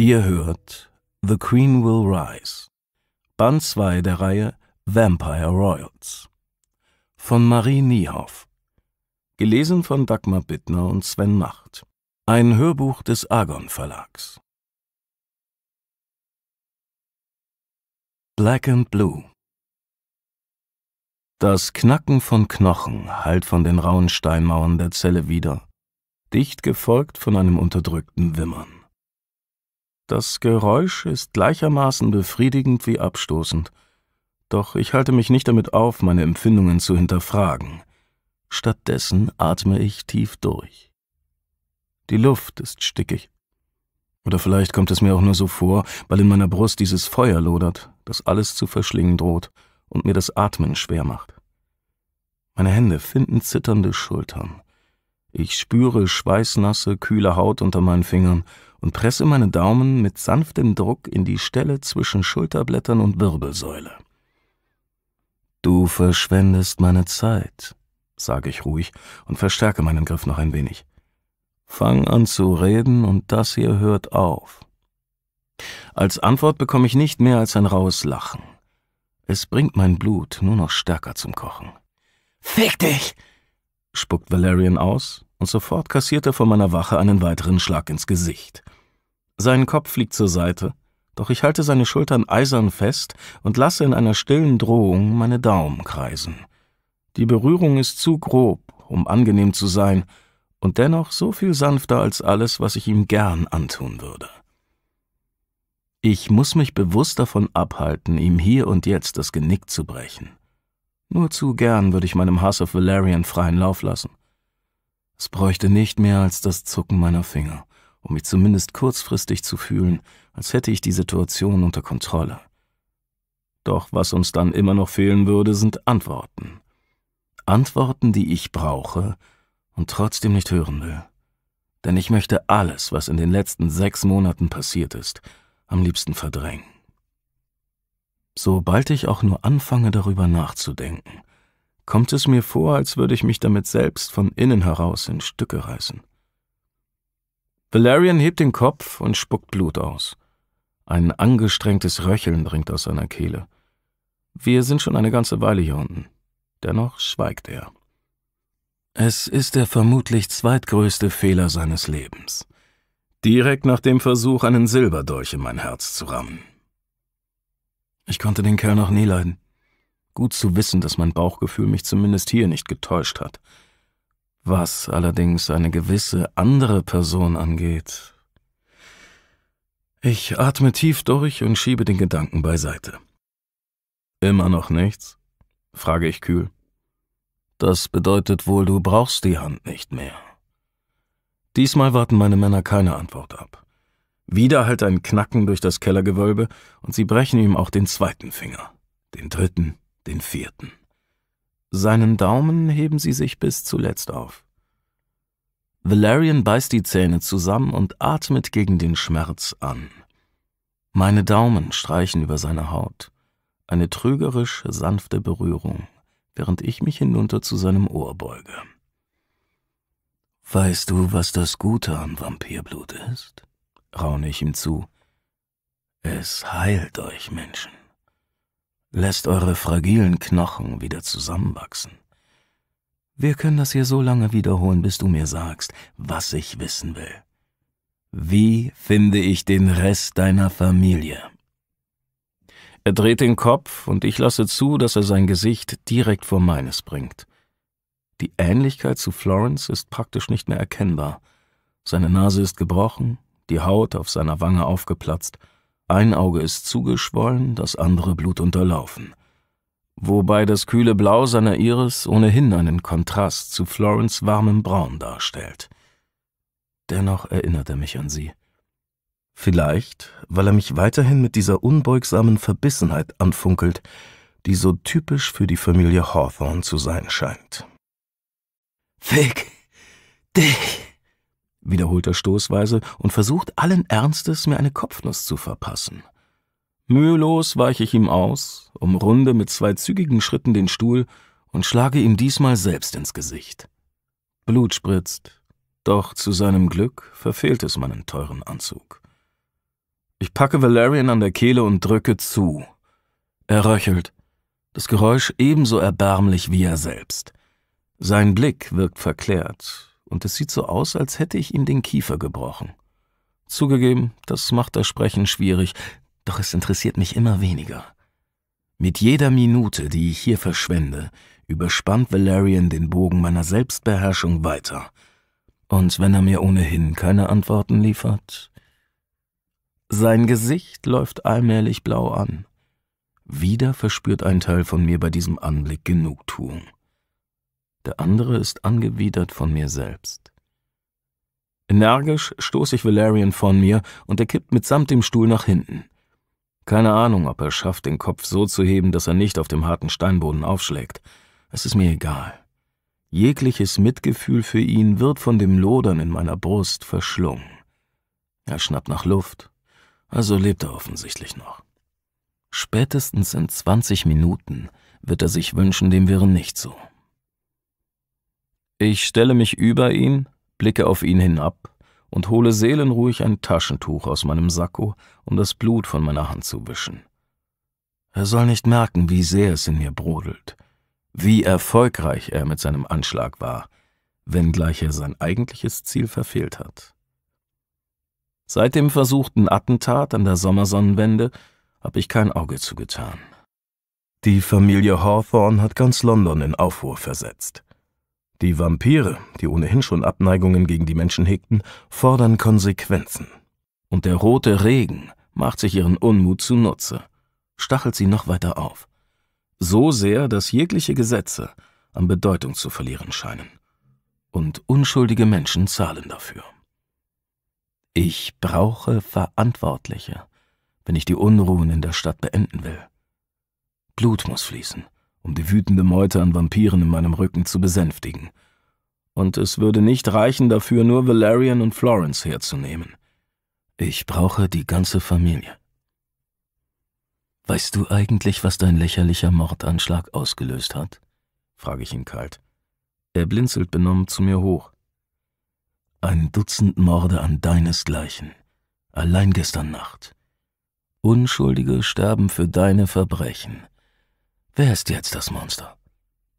Ihr hört The Queen Will Rise, Band 2 der Reihe Vampire Royals von Marie Niehoff, gelesen von Dagmar Bittner und Sven Nacht, ein Hörbuch des Argon Verlags. Black and Blue Das Knacken von Knochen hallt von den rauen Steinmauern der Zelle wieder, dicht gefolgt von einem unterdrückten Wimmern. Das Geräusch ist gleichermaßen befriedigend wie abstoßend. Doch ich halte mich nicht damit auf, meine Empfindungen zu hinterfragen. Stattdessen atme ich tief durch. Die Luft ist stickig. Oder vielleicht kommt es mir auch nur so vor, weil in meiner Brust dieses Feuer lodert, das alles zu verschlingen droht und mir das Atmen schwer macht. Meine Hände finden zitternde Schultern. Ich spüre schweißnasse, kühle Haut unter meinen Fingern und presse meine Daumen mit sanftem Druck in die Stelle zwischen Schulterblättern und Wirbelsäule. Du verschwendest meine Zeit, sage ich ruhig und verstärke meinen Griff noch ein wenig. Fang an zu reden und das hier hört auf. Als Antwort bekomme ich nicht mehr als ein raues Lachen. Es bringt mein Blut nur noch stärker zum Kochen. Fick dich! spuckt Valerian aus, und sofort kassiert er von meiner Wache einen weiteren Schlag ins Gesicht. Sein Kopf fliegt zur Seite, doch ich halte seine Schultern eisern fest und lasse in einer stillen Drohung meine Daumen kreisen. Die Berührung ist zu grob, um angenehm zu sein, und dennoch so viel sanfter als alles, was ich ihm gern antun würde. Ich muss mich bewusst davon abhalten, ihm hier und jetzt das Genick zu brechen. Nur zu gern würde ich meinem Hass auf Valerian freien Lauf lassen. Es bräuchte nicht mehr als das Zucken meiner Finger, um mich zumindest kurzfristig zu fühlen, als hätte ich die Situation unter Kontrolle. Doch was uns dann immer noch fehlen würde, sind Antworten. Antworten, die ich brauche und trotzdem nicht hören will. Denn ich möchte alles, was in den letzten sechs Monaten passiert ist, am liebsten verdrängen. Sobald ich auch nur anfange darüber nachzudenken, kommt es mir vor, als würde ich mich damit selbst von innen heraus in Stücke reißen. Valerian hebt den Kopf und spuckt Blut aus. Ein angestrengtes Röcheln dringt aus seiner Kehle. Wir sind schon eine ganze Weile hier unten. Dennoch schweigt er. Es ist der vermutlich zweitgrößte Fehler seines Lebens. Direkt nach dem Versuch, einen Silberdolch in mein Herz zu rammen. Ich konnte den Kerl noch nie leiden. Gut zu wissen, dass mein Bauchgefühl mich zumindest hier nicht getäuscht hat. Was allerdings eine gewisse andere Person angeht. Ich atme tief durch und schiebe den Gedanken beiseite. Immer noch nichts? frage ich kühl. Das bedeutet wohl, du brauchst die Hand nicht mehr. Diesmal warten meine Männer keine Antwort ab. Wieder halt ein Knacken durch das Kellergewölbe und sie brechen ihm auch den zweiten Finger, den dritten, den vierten. Seinen Daumen heben sie sich bis zuletzt auf. Valerian beißt die Zähne zusammen und atmet gegen den Schmerz an. Meine Daumen streichen über seine Haut. Eine trügerisch sanfte Berührung, während ich mich hinunter zu seinem Ohr beuge. Weißt du, was das Gute am Vampirblut ist? raune ich ihm zu. Es heilt euch Menschen, lässt eure fragilen Knochen wieder zusammenwachsen. Wir können das hier so lange wiederholen, bis du mir sagst, was ich wissen will. Wie finde ich den Rest deiner Familie? Er dreht den Kopf und ich lasse zu, dass er sein Gesicht direkt vor meines bringt. Die Ähnlichkeit zu Florence ist praktisch nicht mehr erkennbar. Seine Nase ist gebrochen, die Haut auf seiner Wange aufgeplatzt, ein Auge ist zugeschwollen, das andere blutunterlaufen. Wobei das kühle Blau seiner Iris ohnehin einen Kontrast zu Florence warmem Braun darstellt. Dennoch erinnert er mich an sie. Vielleicht, weil er mich weiterhin mit dieser unbeugsamen Verbissenheit anfunkelt, die so typisch für die Familie Hawthorne zu sein scheint. Fick dich! wiederholt er stoßweise und versucht allen Ernstes, mir eine Kopfnuss zu verpassen. Mühelos weiche ich ihm aus, umrunde mit zwei zügigen Schritten den Stuhl und schlage ihm diesmal selbst ins Gesicht. Blut spritzt, doch zu seinem Glück verfehlt es meinen teuren Anzug. Ich packe Valerian an der Kehle und drücke zu. Er röchelt, das Geräusch ebenso erbärmlich wie er selbst. Sein Blick wirkt verklärt, und es sieht so aus, als hätte ich ihm den Kiefer gebrochen. Zugegeben, das macht das Sprechen schwierig, doch es interessiert mich immer weniger. Mit jeder Minute, die ich hier verschwende, überspannt Valerian den Bogen meiner Selbstbeherrschung weiter. Und wenn er mir ohnehin keine Antworten liefert. Sein Gesicht läuft allmählich blau an. Wieder verspürt ein Teil von mir bei diesem Anblick Genugtuung der andere ist angewidert von mir selbst. Energisch stoße ich Valerian von mir und er kippt mitsamt dem Stuhl nach hinten. Keine Ahnung, ob er schafft, den Kopf so zu heben, dass er nicht auf dem harten Steinboden aufschlägt. Es ist mir egal. Jegliches Mitgefühl für ihn wird von dem Lodern in meiner Brust verschlungen. Er schnappt nach Luft, also lebt er offensichtlich noch. Spätestens in 20 Minuten wird er sich wünschen, dem wäre nicht so. Ich stelle mich über ihn, blicke auf ihn hinab und hole seelenruhig ein Taschentuch aus meinem Sakko, um das Blut von meiner Hand zu wischen. Er soll nicht merken, wie sehr es in mir brodelt, wie erfolgreich er mit seinem Anschlag war, wenngleich er sein eigentliches Ziel verfehlt hat. Seit dem versuchten Attentat an der Sommersonnenwende habe ich kein Auge zugetan. Die Familie Hawthorne hat ganz London in Aufruhr versetzt. Die Vampire, die ohnehin schon Abneigungen gegen die Menschen hegten, fordern Konsequenzen. Und der rote Regen macht sich ihren Unmut zunutze, stachelt sie noch weiter auf. So sehr, dass jegliche Gesetze an Bedeutung zu verlieren scheinen. Und unschuldige Menschen zahlen dafür. Ich brauche Verantwortliche, wenn ich die Unruhen in der Stadt beenden will. Blut muss fließen um die wütende Meute an Vampiren in meinem Rücken zu besänftigen. Und es würde nicht reichen, dafür nur Valerian und Florence herzunehmen. Ich brauche die ganze Familie. Weißt du eigentlich, was dein lächerlicher Mordanschlag ausgelöst hat? frage ich ihn kalt. Er blinzelt benommen zu mir hoch. Ein Dutzend Morde an deinesgleichen, allein gestern Nacht. Unschuldige sterben für deine Verbrechen. Wer ist jetzt das Monster?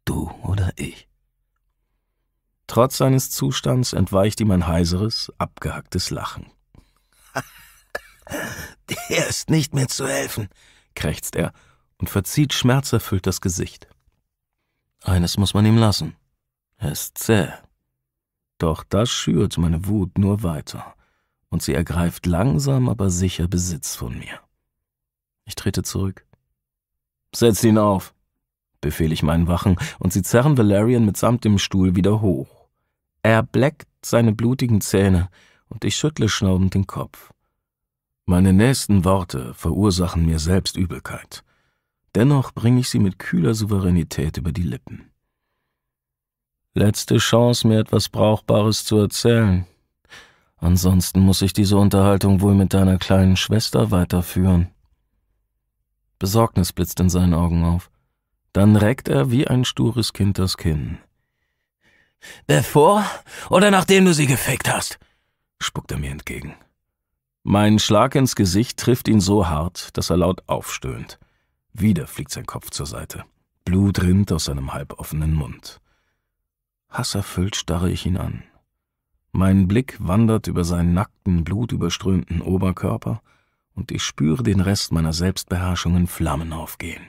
Du oder ich? Trotz seines Zustands entweicht ihm ein heiseres, abgehacktes Lachen. Der ist nicht mehr zu helfen, krächzt er und verzieht schmerzerfüllt das Gesicht. Eines muss man ihm lassen. Er ist zäh. Doch das schürt meine Wut nur weiter, und sie ergreift langsam aber sicher Besitz von mir. Ich trete zurück. Setz ihn auf, befehle ich meinen Wachen, und sie zerren Valerian mitsamt dem Stuhl wieder hoch. Er bleckt seine blutigen Zähne, und ich schüttle schnaubend den Kopf. Meine nächsten Worte verursachen mir selbst Übelkeit. Dennoch bringe ich sie mit kühler Souveränität über die Lippen. Letzte Chance, mir etwas Brauchbares zu erzählen. Ansonsten muss ich diese Unterhaltung wohl mit deiner kleinen Schwester weiterführen. Besorgnis blitzt in seinen Augen auf. Dann reckt er wie ein stures Kind das Kinn. Bevor oder nachdem du sie gefickt hast? spuckt er mir entgegen. Mein Schlag ins Gesicht trifft ihn so hart, dass er laut aufstöhnt. Wieder fliegt sein Kopf zur Seite. Blut rinnt aus seinem halboffenen Mund. Hasserfüllt starre ich ihn an. Mein Blick wandert über seinen nackten, blutüberströmten Oberkörper, und ich spüre den Rest meiner Selbstbeherrschung in Flammen aufgehen.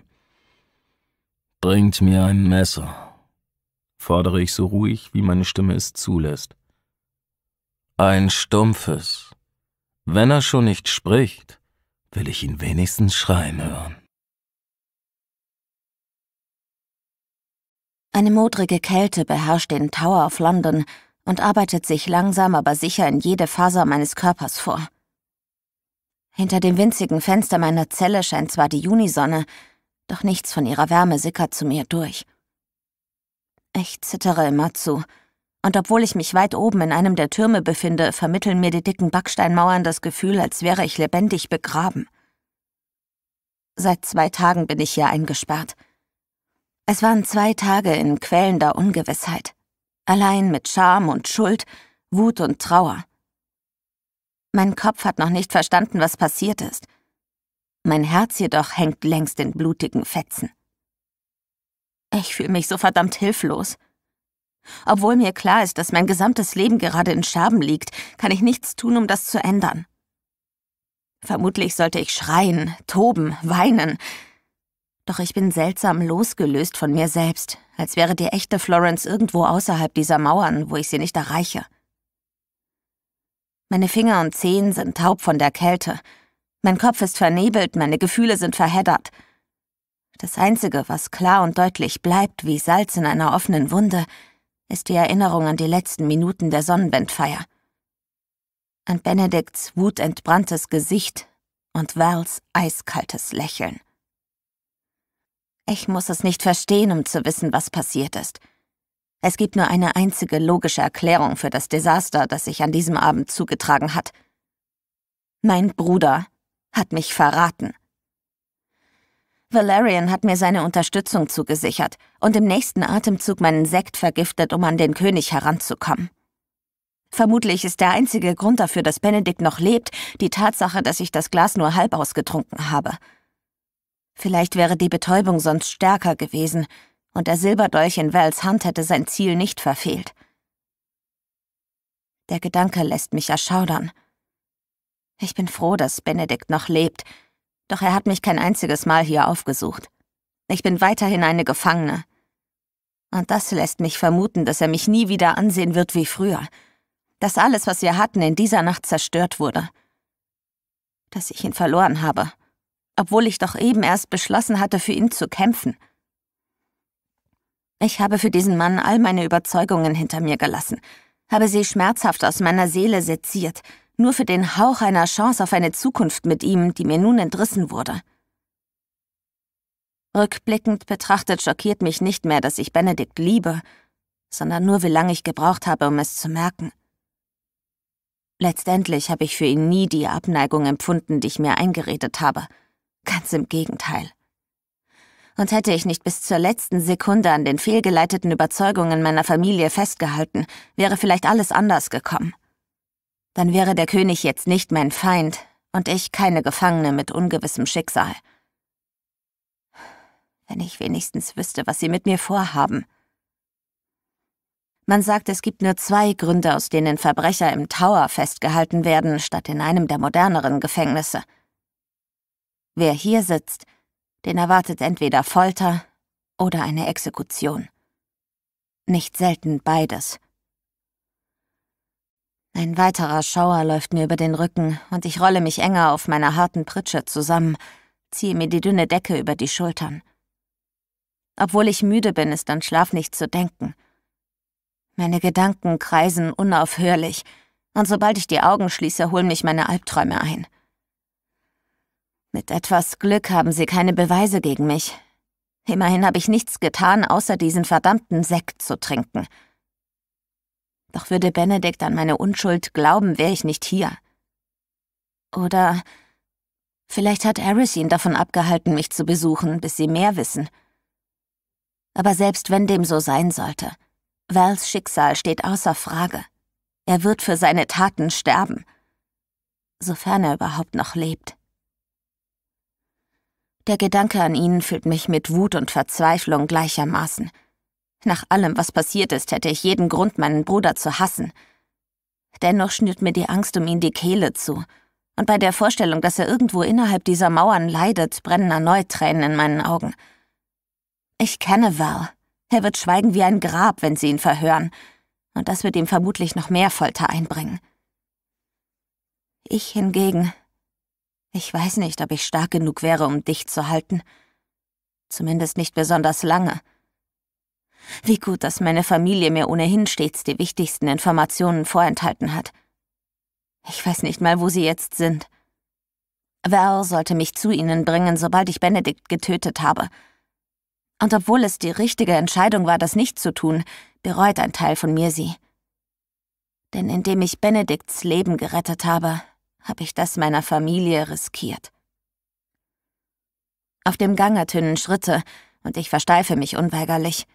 Bringt mir ein Messer, fordere ich so ruhig, wie meine Stimme es zulässt. Ein stumpfes. Wenn er schon nicht spricht, will ich ihn wenigstens schreien hören. Eine modrige Kälte beherrscht den Tower of London und arbeitet sich langsam aber sicher in jede Faser meines Körpers vor. Hinter dem winzigen Fenster meiner Zelle scheint zwar die Junisonne, doch nichts von ihrer Wärme sickert zu mir durch. Ich zittere immerzu, und obwohl ich mich weit oben in einem der Türme befinde, vermitteln mir die dicken Backsteinmauern das Gefühl, als wäre ich lebendig begraben. Seit zwei Tagen bin ich hier eingesperrt. Es waren zwei Tage in quälender Ungewissheit. Allein mit Scham und Schuld, Wut und Trauer. Mein Kopf hat noch nicht verstanden, was passiert ist. Mein Herz jedoch hängt längst in blutigen Fetzen. Ich fühle mich so verdammt hilflos. Obwohl mir klar ist, dass mein gesamtes Leben gerade in Scherben liegt, kann ich nichts tun, um das zu ändern. Vermutlich sollte ich schreien, toben, weinen. Doch ich bin seltsam losgelöst von mir selbst, als wäre die echte Florence irgendwo außerhalb dieser Mauern, wo ich sie nicht erreiche. Meine Finger und Zehen sind taub von der Kälte. Mein Kopf ist vernebelt, meine Gefühle sind verheddert. Das Einzige, was klar und deutlich bleibt, wie Salz in einer offenen Wunde, ist die Erinnerung an die letzten Minuten der Sonnenwendfeier. An Benedikts wutentbranntes Gesicht und Vals eiskaltes Lächeln. Ich muss es nicht verstehen, um zu wissen, was passiert ist. Es gibt nur eine einzige logische Erklärung für das Desaster, das sich an diesem Abend zugetragen hat. Mein Bruder hat mich verraten. Valerian hat mir seine Unterstützung zugesichert und im nächsten Atemzug meinen Sekt vergiftet, um an den König heranzukommen. Vermutlich ist der einzige Grund dafür, dass Benedikt noch lebt, die Tatsache, dass ich das Glas nur halb ausgetrunken habe. Vielleicht wäre die Betäubung sonst stärker gewesen, und der Silberdolch in Wells Hand hätte sein Ziel nicht verfehlt. Der Gedanke lässt mich erschaudern. Ich bin froh, dass Benedikt noch lebt, doch er hat mich kein einziges Mal hier aufgesucht. Ich bin weiterhin eine Gefangene. Und das lässt mich vermuten, dass er mich nie wieder ansehen wird wie früher, dass alles, was wir hatten, in dieser Nacht zerstört wurde, dass ich ihn verloren habe, obwohl ich doch eben erst beschlossen hatte, für ihn zu kämpfen. Ich habe für diesen Mann all meine Überzeugungen hinter mir gelassen, habe sie schmerzhaft aus meiner Seele seziert, nur für den Hauch einer Chance auf eine Zukunft mit ihm, die mir nun entrissen wurde. Rückblickend betrachtet schockiert mich nicht mehr, dass ich Benedikt liebe, sondern nur, wie lange ich gebraucht habe, um es zu merken. Letztendlich habe ich für ihn nie die Abneigung empfunden, die ich mir eingeredet habe. Ganz im Gegenteil und hätte ich nicht bis zur letzten Sekunde an den fehlgeleiteten Überzeugungen meiner Familie festgehalten, wäre vielleicht alles anders gekommen. Dann wäre der König jetzt nicht mein Feind und ich keine Gefangene mit ungewissem Schicksal. Wenn ich wenigstens wüsste, was sie mit mir vorhaben. Man sagt, es gibt nur zwei Gründe, aus denen Verbrecher im Tower festgehalten werden, statt in einem der moderneren Gefängnisse. Wer hier sitzt, den erwartet entweder Folter oder eine Exekution. Nicht selten beides. Ein weiterer Schauer läuft mir über den Rücken und ich rolle mich enger auf meiner harten Pritsche zusammen, ziehe mir die dünne Decke über die Schultern. Obwohl ich müde bin, ist an Schlaf nicht zu denken. Meine Gedanken kreisen unaufhörlich, und sobald ich die Augen schließe, holen mich meine Albträume ein. Mit etwas Glück haben Sie keine Beweise gegen mich. Immerhin habe ich nichts getan, außer diesen verdammten Sekt zu trinken. Doch würde Benedikt an meine Unschuld glauben, wäre ich nicht hier. Oder vielleicht hat Eris ihn davon abgehalten, mich zu besuchen, bis sie mehr wissen. Aber selbst wenn dem so sein sollte, Vals Schicksal steht außer Frage. Er wird für seine Taten sterben. Sofern er überhaupt noch lebt. Der Gedanke an ihn füllt mich mit Wut und Verzweiflung gleichermaßen. Nach allem, was passiert ist, hätte ich jeden Grund, meinen Bruder zu hassen. Dennoch schnürt mir die Angst um ihn die Kehle zu. Und bei der Vorstellung, dass er irgendwo innerhalb dieser Mauern leidet, brennen erneut Tränen in meinen Augen. Ich kenne Val. Er wird schweigen wie ein Grab, wenn sie ihn verhören. Und das wird ihm vermutlich noch mehr Folter einbringen. Ich hingegen ich weiß nicht, ob ich stark genug wäre, um dich zu halten. Zumindest nicht besonders lange. Wie gut, dass meine Familie mir ohnehin stets die wichtigsten Informationen vorenthalten hat. Ich weiß nicht mal, wo sie jetzt sind. Val sollte mich zu ihnen bringen, sobald ich Benedikt getötet habe. Und obwohl es die richtige Entscheidung war, das nicht zu tun, bereut ein Teil von mir sie. Denn indem ich Benedikts Leben gerettet habe, habe ich das meiner Familie riskiert. Auf dem Gang ertönen Schritte, und ich versteife mich unweigerlich.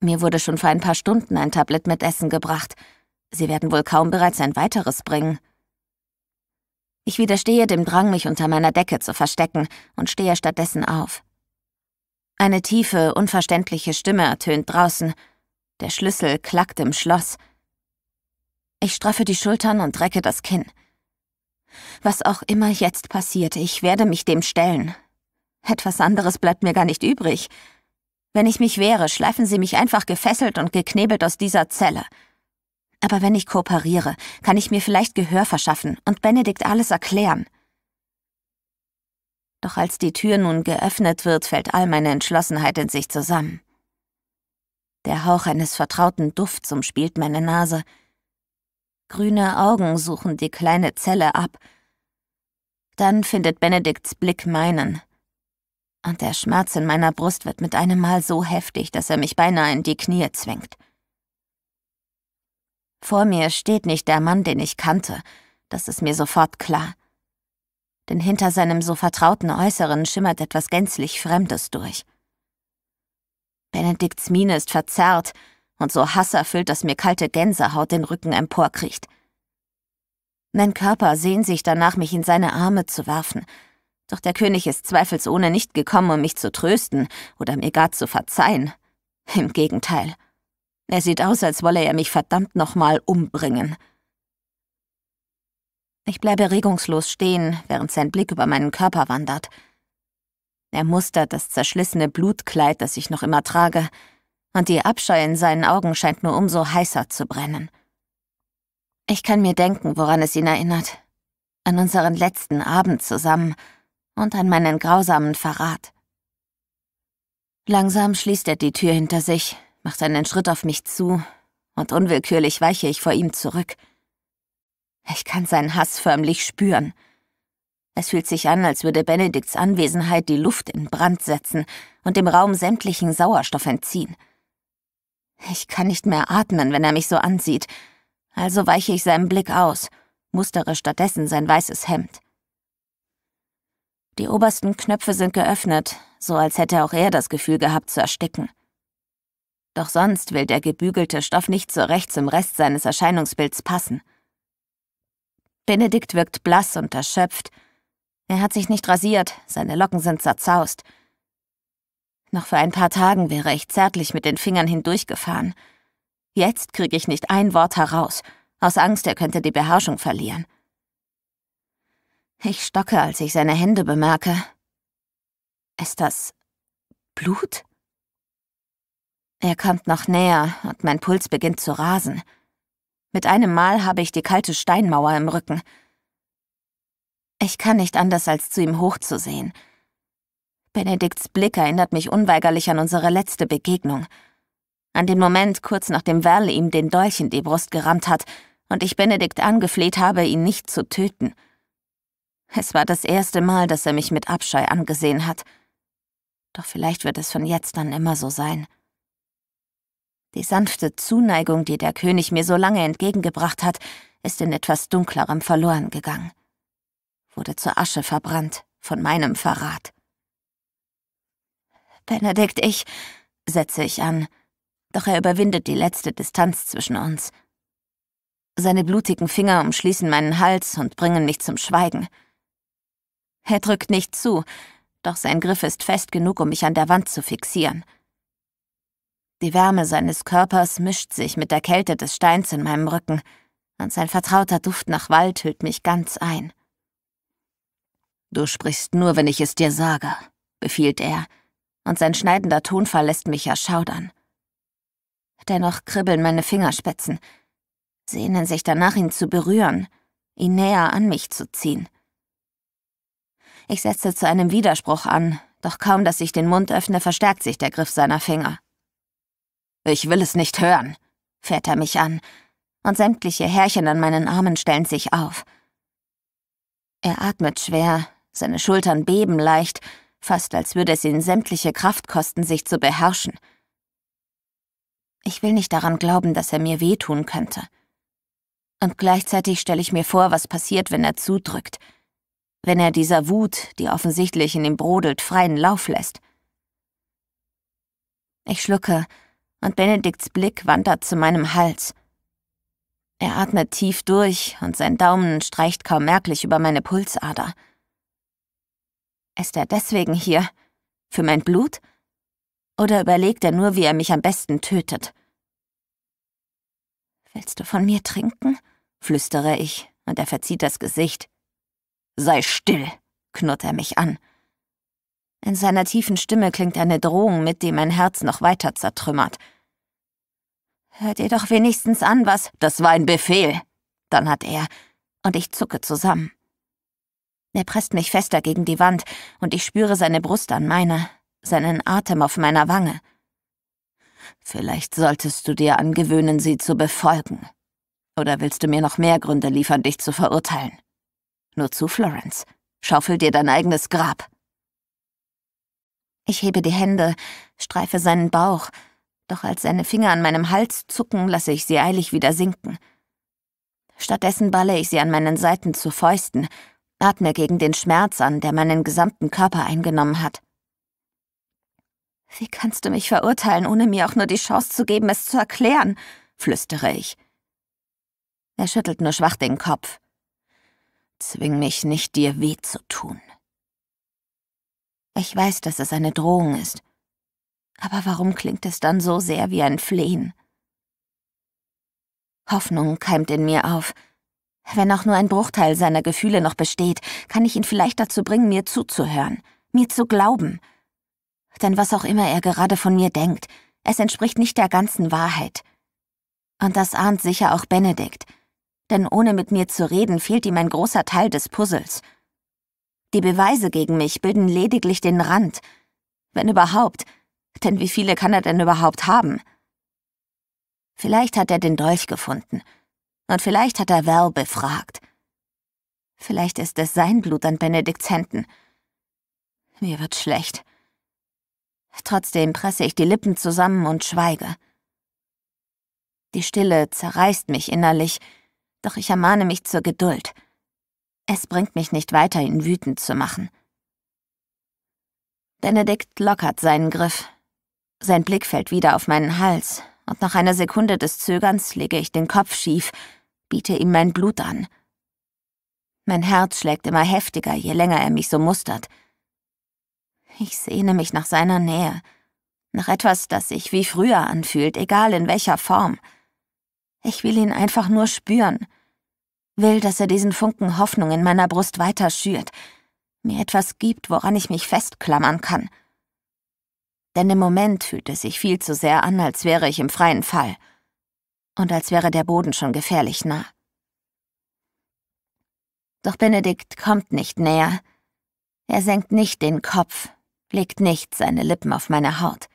Mir wurde schon vor ein paar Stunden ein Tablett mit Essen gebracht. Sie werden wohl kaum bereits ein weiteres bringen. Ich widerstehe dem Drang, mich unter meiner Decke zu verstecken, und stehe stattdessen auf. Eine tiefe, unverständliche Stimme ertönt draußen. Der Schlüssel klackt im Schloss. Ich straffe die Schultern und recke das Kinn. Was auch immer jetzt passiert, ich werde mich dem stellen. Etwas anderes bleibt mir gar nicht übrig. Wenn ich mich wehre, schleifen sie mich einfach gefesselt und geknebelt aus dieser Zelle. Aber wenn ich kooperiere, kann ich mir vielleicht Gehör verschaffen und Benedikt alles erklären. Doch als die Tür nun geöffnet wird, fällt all meine Entschlossenheit in sich zusammen. Der Hauch eines vertrauten Dufts umspielt meine Nase, Grüne Augen suchen die kleine Zelle ab. Dann findet Benedikts Blick meinen. Und der Schmerz in meiner Brust wird mit einem Mal so heftig, dass er mich beinahe in die Knie zwängt. Vor mir steht nicht der Mann, den ich kannte, das ist mir sofort klar. Denn hinter seinem so vertrauten Äußeren schimmert etwas gänzlich Fremdes durch. Benedikts Miene ist verzerrt, und so hasserfüllt, dass mir kalte Gänsehaut den Rücken emporkriecht. Mein Körper sehnt sich danach, mich in seine Arme zu werfen. Doch der König ist zweifelsohne nicht gekommen, um mich zu trösten oder mir gar zu verzeihen. Im Gegenteil. Er sieht aus, als wolle er mich verdammt nochmal umbringen. Ich bleibe regungslos stehen, während sein Blick über meinen Körper wandert. Er mustert das zerschlissene Blutkleid, das ich noch immer trage, und die Abscheu in seinen Augen scheint nur umso heißer zu brennen. Ich kann mir denken, woran es ihn erinnert. An unseren letzten Abend zusammen und an meinen grausamen Verrat. Langsam schließt er die Tür hinter sich, macht einen Schritt auf mich zu und unwillkürlich weiche ich vor ihm zurück. Ich kann seinen Hass förmlich spüren. Es fühlt sich an, als würde Benedikts Anwesenheit die Luft in Brand setzen und dem Raum sämtlichen Sauerstoff entziehen. Ich kann nicht mehr atmen, wenn er mich so ansieht. Also weiche ich seinem Blick aus, mustere stattdessen sein weißes Hemd. Die obersten Knöpfe sind geöffnet, so als hätte auch er das Gefühl gehabt zu ersticken. Doch sonst will der gebügelte Stoff nicht so recht zum Rest seines Erscheinungsbilds passen. Benedikt wirkt blass und erschöpft. Er hat sich nicht rasiert, seine Locken sind zerzaust. Noch vor ein paar Tagen wäre ich zärtlich mit den Fingern hindurchgefahren. Jetzt kriege ich nicht ein Wort heraus, aus Angst, er könnte die Beherrschung verlieren. Ich stocke, als ich seine Hände bemerke. Ist das Blut? Er kommt noch näher und mein Puls beginnt zu rasen. Mit einem Mal habe ich die kalte Steinmauer im Rücken. Ich kann nicht anders, als zu ihm hochzusehen. Benedikts Blick erinnert mich unweigerlich an unsere letzte Begegnung. An den Moment kurz nachdem Val ihm den Dolch in die Brust gerammt hat und ich Benedikt angefleht habe, ihn nicht zu töten. Es war das erste Mal, dass er mich mit Abscheu angesehen hat. Doch vielleicht wird es von jetzt an immer so sein. Die sanfte Zuneigung, die der König mir so lange entgegengebracht hat, ist in etwas Dunklerem verloren gegangen. Wurde zur Asche verbrannt von meinem Verrat. Benedikt, ich, setze ich an, doch er überwindet die letzte Distanz zwischen uns. Seine blutigen Finger umschließen meinen Hals und bringen mich zum Schweigen. Er drückt nicht zu, doch sein Griff ist fest genug, um mich an der Wand zu fixieren. Die Wärme seines Körpers mischt sich mit der Kälte des Steins in meinem Rücken, und sein vertrauter Duft nach Wald hüllt mich ganz ein. Du sprichst nur, wenn ich es dir sage, befiehlt er und sein schneidender Tonfall lässt mich erschaudern. Dennoch kribbeln meine Fingerspitzen, sehnen sich danach, ihn zu berühren, ihn näher an mich zu ziehen. Ich setze zu einem Widerspruch an, doch kaum, dass ich den Mund öffne, verstärkt sich der Griff seiner Finger. Ich will es nicht hören, fährt er mich an, und sämtliche Härchen an meinen Armen stellen sich auf. Er atmet schwer, seine Schultern beben leicht, fast als würde es ihn sämtliche Kraft kosten, sich zu beherrschen. Ich will nicht daran glauben, dass er mir wehtun könnte. Und gleichzeitig stelle ich mir vor, was passiert, wenn er zudrückt, wenn er dieser Wut, die offensichtlich in ihm brodelt, freien Lauf lässt. Ich schlucke, und Benedikts Blick wandert zu meinem Hals. Er atmet tief durch und sein Daumen streicht kaum merklich über meine Pulsader. Ist er deswegen hier? Für mein Blut? Oder überlegt er nur, wie er mich am besten tötet? Willst du von mir trinken? flüstere ich, und er verzieht das Gesicht. Sei still, knurrt er mich an. In seiner tiefen Stimme klingt eine Drohung, mit dem mein Herz noch weiter zertrümmert. Hört ihr doch wenigstens an, was. Das war ein Befehl, donnert er, und ich zucke zusammen. Er presst mich fester gegen die Wand und ich spüre seine Brust an meiner, seinen Atem auf meiner Wange. Vielleicht solltest du dir angewöhnen, sie zu befolgen. Oder willst du mir noch mehr Gründe liefern, dich zu verurteilen? Nur zu, Florence. Schaufel dir dein eigenes Grab. Ich hebe die Hände, streife seinen Bauch, doch als seine Finger an meinem Hals zucken, lasse ich sie eilig wieder sinken. Stattdessen balle ich sie an meinen Seiten zu Fäusten, Atme gegen den Schmerz an, der meinen gesamten Körper eingenommen hat. Wie kannst du mich verurteilen, ohne mir auch nur die Chance zu geben, es zu erklären? flüstere ich. Er schüttelt nur schwach den Kopf. Zwing mich nicht, dir weh zu tun. Ich weiß, dass es eine Drohung ist. Aber warum klingt es dann so sehr wie ein Flehen? Hoffnung keimt in mir auf, wenn auch nur ein Bruchteil seiner Gefühle noch besteht, kann ich ihn vielleicht dazu bringen, mir zuzuhören, mir zu glauben. Denn was auch immer er gerade von mir denkt, es entspricht nicht der ganzen Wahrheit. Und das ahnt sicher auch Benedikt, denn ohne mit mir zu reden fehlt ihm ein großer Teil des Puzzles. Die Beweise gegen mich bilden lediglich den Rand, wenn überhaupt, denn wie viele kann er denn überhaupt haben? Vielleicht hat er den Dolch gefunden, und vielleicht hat er Val befragt. Vielleicht ist es sein Blut an Benedikts Händen. Mir wird schlecht. Trotzdem presse ich die Lippen zusammen und schweige. Die Stille zerreißt mich innerlich, doch ich ermahne mich zur Geduld. Es bringt mich nicht weiter, ihn wütend zu machen. Benedikt lockert seinen Griff. Sein Blick fällt wieder auf meinen Hals, und nach einer Sekunde des Zögerns lege ich den Kopf schief biete ihm mein Blut an. Mein Herz schlägt immer heftiger, je länger er mich so mustert. Ich sehne mich nach seiner Nähe, nach etwas, das sich wie früher anfühlt, egal in welcher Form. Ich will ihn einfach nur spüren, will, dass er diesen Funken Hoffnung in meiner Brust weiter schürt, mir etwas gibt, woran ich mich festklammern kann. Denn im Moment fühlt es sich viel zu sehr an, als wäre ich im freien Fall – und als wäre der Boden schon gefährlich nah. Doch Benedikt kommt nicht näher. Er senkt nicht den Kopf, legt nicht seine Lippen auf meine Haut.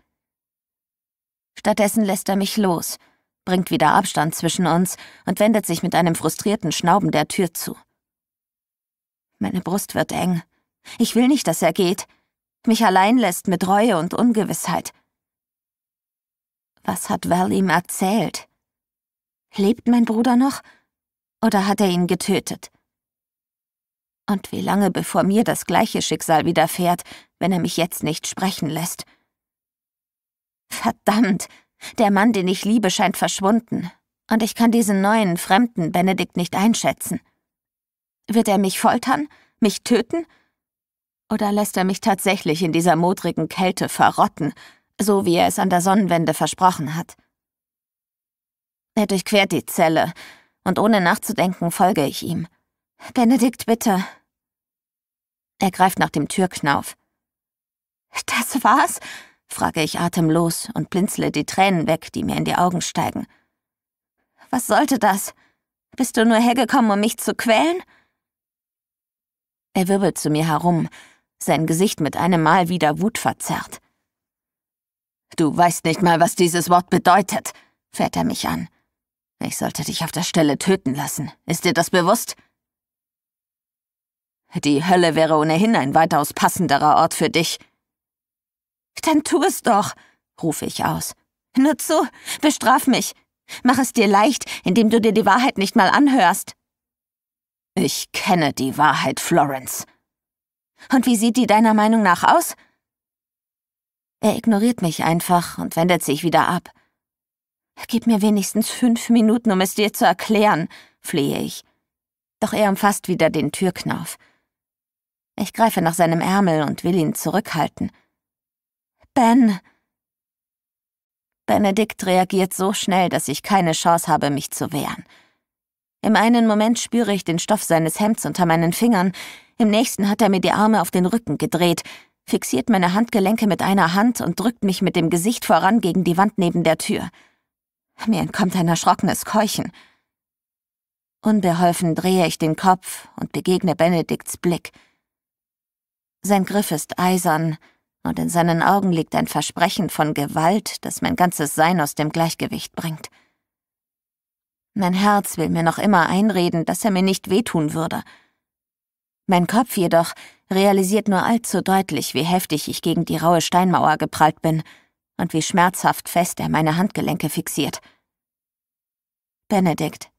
Stattdessen lässt er mich los, bringt wieder Abstand zwischen uns und wendet sich mit einem frustrierten Schnauben der Tür zu. Meine Brust wird eng. Ich will nicht, dass er geht, mich allein lässt mit Reue und Ungewissheit. Was hat Val ihm erzählt? Lebt mein Bruder noch? Oder hat er ihn getötet? Und wie lange bevor mir das gleiche Schicksal widerfährt, wenn er mich jetzt nicht sprechen lässt? Verdammt, der Mann, den ich liebe, scheint verschwunden, und ich kann diesen neuen, fremden Benedikt nicht einschätzen. Wird er mich foltern? Mich töten? Oder lässt er mich tatsächlich in dieser modrigen Kälte verrotten, so wie er es an der Sonnenwende versprochen hat? Er durchquert die Zelle, und ohne nachzudenken folge ich ihm. Benedikt, bitte. Er greift nach dem Türknauf. Das war's? frage ich atemlos und blinzle die Tränen weg, die mir in die Augen steigen. Was sollte das? Bist du nur hergekommen, um mich zu quälen? Er wirbelt zu mir herum, sein Gesicht mit einem Mal wieder Wut verzerrt. Du weißt nicht mal, was dieses Wort bedeutet, fährt er mich an. Ich sollte dich auf der Stelle töten lassen. Ist dir das bewusst? Die Hölle wäre ohnehin ein weitaus passenderer Ort für dich. Dann tu es doch, rufe ich aus. Nur zu, bestraf mich. Mach es dir leicht, indem du dir die Wahrheit nicht mal anhörst. Ich kenne die Wahrheit, Florence. Und wie sieht die deiner Meinung nach aus? Er ignoriert mich einfach und wendet sich wieder ab. Gib mir wenigstens fünf Minuten, um es dir zu erklären, flehe ich. Doch er umfasst wieder den Türknauf. Ich greife nach seinem Ärmel und will ihn zurückhalten. Ben! Benedikt reagiert so schnell, dass ich keine Chance habe, mich zu wehren. Im einen Moment spüre ich den Stoff seines Hemds unter meinen Fingern, im nächsten hat er mir die Arme auf den Rücken gedreht, fixiert meine Handgelenke mit einer Hand und drückt mich mit dem Gesicht voran gegen die Wand neben der Tür. Mir entkommt ein erschrockenes Keuchen. Unbeholfen drehe ich den Kopf und begegne Benedikts Blick. Sein Griff ist eisern, und in seinen Augen liegt ein Versprechen von Gewalt, das mein ganzes Sein aus dem Gleichgewicht bringt. Mein Herz will mir noch immer einreden, dass er mir nicht wehtun würde. Mein Kopf jedoch realisiert nur allzu deutlich, wie heftig ich gegen die raue Steinmauer geprallt bin — und wie schmerzhaft fest er meine Handgelenke fixiert. Benedikt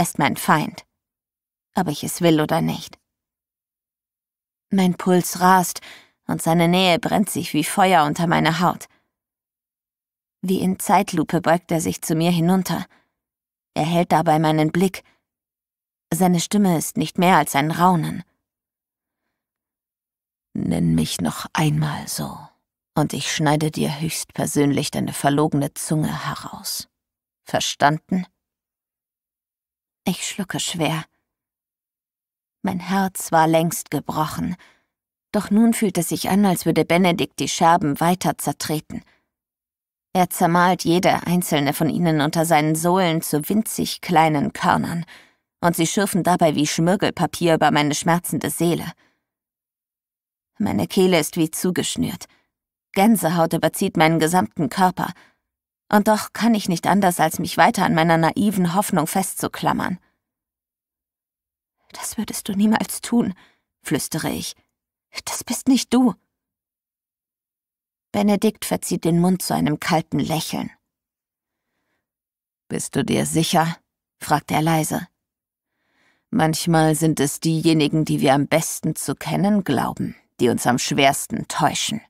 ist mein Feind, ob ich es will oder nicht. Mein Puls rast und seine Nähe brennt sich wie Feuer unter meine Haut. Wie in Zeitlupe beugt er sich zu mir hinunter. Er hält dabei meinen Blick. Seine Stimme ist nicht mehr als ein Raunen. Nenn mich noch einmal so und ich schneide dir höchstpersönlich deine verlogene Zunge heraus. Verstanden? Ich schlucke schwer. Mein Herz war längst gebrochen, doch nun fühlt es sich an, als würde Benedikt die Scherben weiter zertreten. Er zermalt jede einzelne von ihnen unter seinen Sohlen zu winzig kleinen Körnern, und sie schürfen dabei wie Schmirgelpapier über meine schmerzende Seele. Meine Kehle ist wie zugeschnürt, Gänsehaut überzieht meinen gesamten Körper. Und doch kann ich nicht anders, als mich weiter an meiner naiven Hoffnung festzuklammern. Das würdest du niemals tun, flüstere ich. Das bist nicht du. Benedikt verzieht den Mund zu einem kalten Lächeln. Bist du dir sicher? fragt er leise. Manchmal sind es diejenigen, die wir am besten zu kennen glauben, die uns am schwersten täuschen.